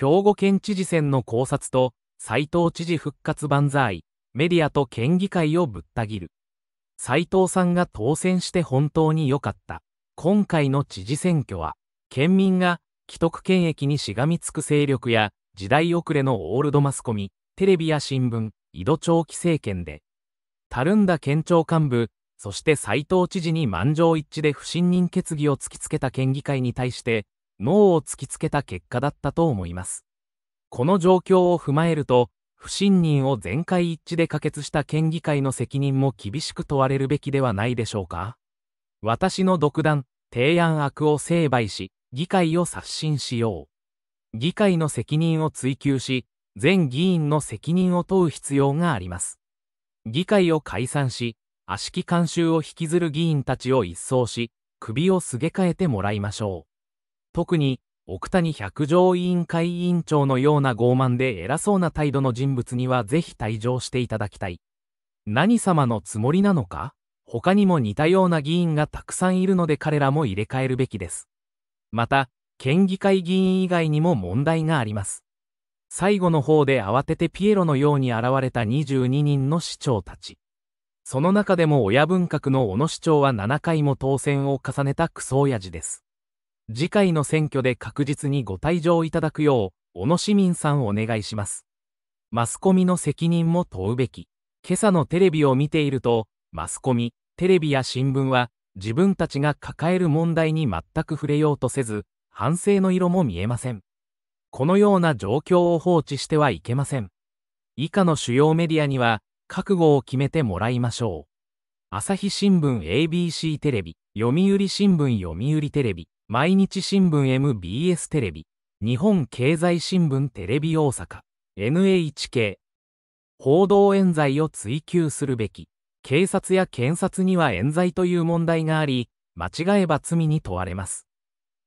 兵庫県知事選の考察と、斎藤知事復活万歳、メディアと県議会をぶった切る。斎藤さんが当選して本当に良かった。今回の知事選挙は、県民が既得権益にしがみつく勢力や、時代遅れのオールドマスコミ、テレビや新聞、井戸長期政権で、たるんだ県庁幹部、そして斎藤知事に満場一致で不信任決議を突きつけた県議会に対して、脳を突きつけた結果だったと思います。この状況を踏まえると、不信任を全会一致で可決した県議会の責任も厳しく問われるべきではないでしょうか私の独断、提案悪を成敗し、議会を刷新しよう。議会の責任を追及し、全議員の責任を問う必要があります。議会を解散し、悪しき慣習を引きずる議員たちを一掃し、首をすげ替えてもらいましょう。特に奥谷百条委員会委員長のような傲慢で偉そうな態度の人物にはぜひ退場していただきたい。何様のつもりなのか他にも似たような議員がたくさんいるので彼らも入れ替えるべきです。また、県議会議員以外にも問題があります。最後の方で慌ててピエロのように現れた22人の市長たち。その中でも親分格の小野市長は7回も当選を重ねたクソ親父です。次回の選挙で確実にご退場いただくよう、小野市民さんお願いします。マスコミの責任も問うべき。今朝のテレビを見ていると、マスコミ、テレビや新聞は、自分たちが抱える問題に全く触れようとせず、反省の色も見えません。このような状況を放置してはいけません。以下の主要メディアには、覚悟を決めてもらいましょう。朝日新聞 ABC テレビ、読売新聞読売テレビ、毎日新聞 MBS テレビ、日本経済新聞テレビ大阪、NHK。報道冤罪を追及するべき。警察や検察には冤罪という問題があり、間違えば罪に問われます。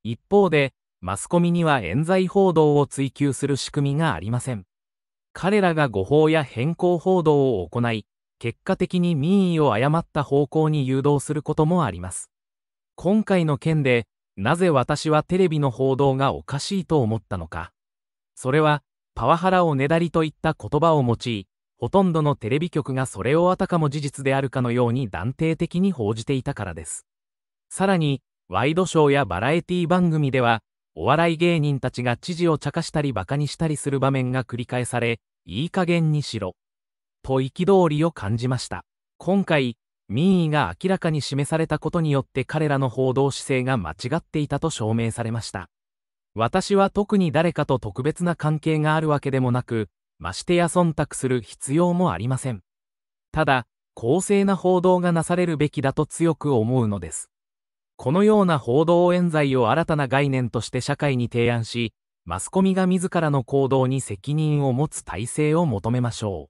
一方で、マスコミには冤罪報道を追及する仕組みがありません。彼らが誤報や変更報道を行い、結果的に民意を誤った方向に誘導することもあります。今回の件で、なぜ私はテレビの報道がおかしいと思ったのか。それは、パワハラをねだりといった言葉を用い、ほとんどのテレビ局がそれをあたかも事実であるかのように断定的に報じていたからです。さらに、ワイドショーやバラエティ番組では、お笑い芸人たちが知事を茶化したりバカにしたりする場面が繰り返され、いい加減にしろ。と憤りを感じました。今回、民意が明らかに示されたことによって彼らの報道姿勢が間違っていたと証明されました私は特に誰かと特別な関係があるわけでもなくましてや忖度する必要もありませんただ公正な報道がなされるべきだと強く思うのですこのような報道冤罪を新たな概念として社会に提案しマスコミが自らの行動に責任を持つ体制を求めましょう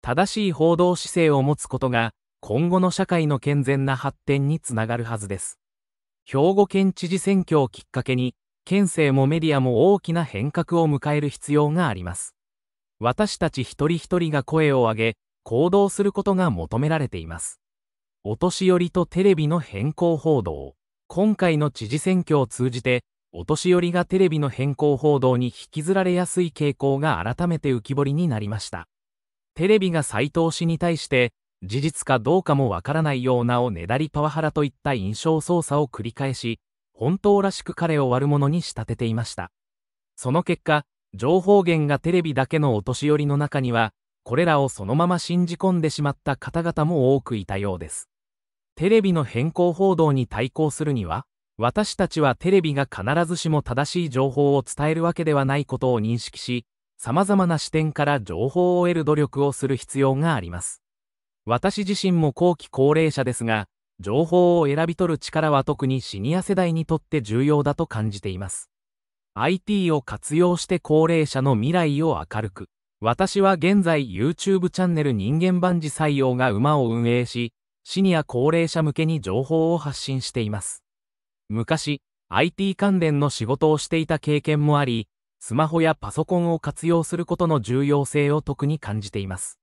正しい報道姿勢を持つことが今後の社会の健全な発展につながるはずです。兵庫県知事選挙をきっかけに、県政もメディアも大きな変革を迎える必要があります。私たち一人一人が声を上げ、行動することが求められています。お年寄りとテレビの変更報道。今回の知事選挙を通じて、お年寄りがテレビの変更報道に引きずられやすい傾向が改めて浮き彫りになりました。テレビが斎藤氏に対して、事実かどうかもわからないようなおねだりパワハラといった印象操作を繰り返し、本当らしく彼を悪者に仕立てていました。その結果、情報源がテレビだけのお年寄りの中には、これらをそのまま信じ込んでしまった方々も多くいたようです。テレビの変更報道に対抗するには、私たちはテレビが必ずしも正しい情報を伝えるわけではないことを認識し、様々な視点から情報を得る努力をする必要があります。私自身も後期高齢者ですが、情報を選び取る力は特にシニア世代にとって重要だと感じています。IT を活用して高齢者の未来を明るく。私は現在 YouTube チャンネル人間万事採用が馬を運営し、シニア高齢者向けに情報を発信しています。昔、IT 関連の仕事をしていた経験もあり、スマホやパソコンを活用することの重要性を特に感じています。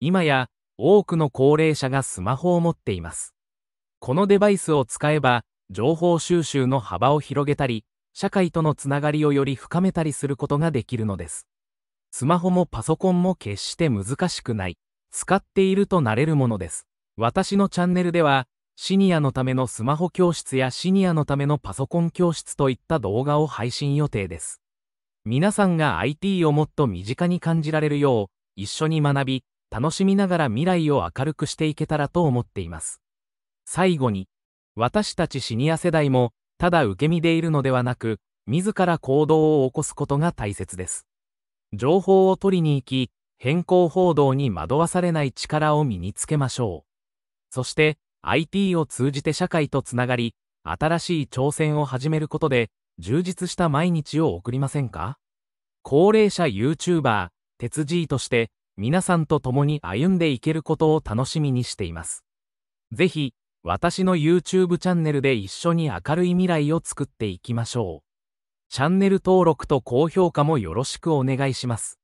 今や、多くの高齢者がスマホを持っています。このデバイスを使えば、情報収集の幅を広げたり、社会とのつながりをより深めたりすることができるのです。スマホもパソコンも決して難しくない。使っているとなれるものです。私のチャンネルでは、シニアのためのスマホ教室やシニアのためのパソコン教室といった動画を配信予定です。皆さんが IT をもっと身近に感じられるよう、一緒に学び、楽しみながら未来を明るくしていけたらと思っています。最後に、私たちシニア世代も、ただ受け身でいるのではなく、自ら行動を起こすことが大切です。情報を取りに行き、変更報道に惑わされない力を身につけましょう。そして、IT を通じて社会とつながり、新しい挑戦を始めることで、充実した毎日を送りませんか高齢者 YouTuber、鉄 G として、皆さんと共に歩んでいけることを楽しみにしています。ぜひ、私の YouTube チャンネルで一緒に明るい未来を作っていきましょう。チャンネル登録と高評価もよろしくお願いします。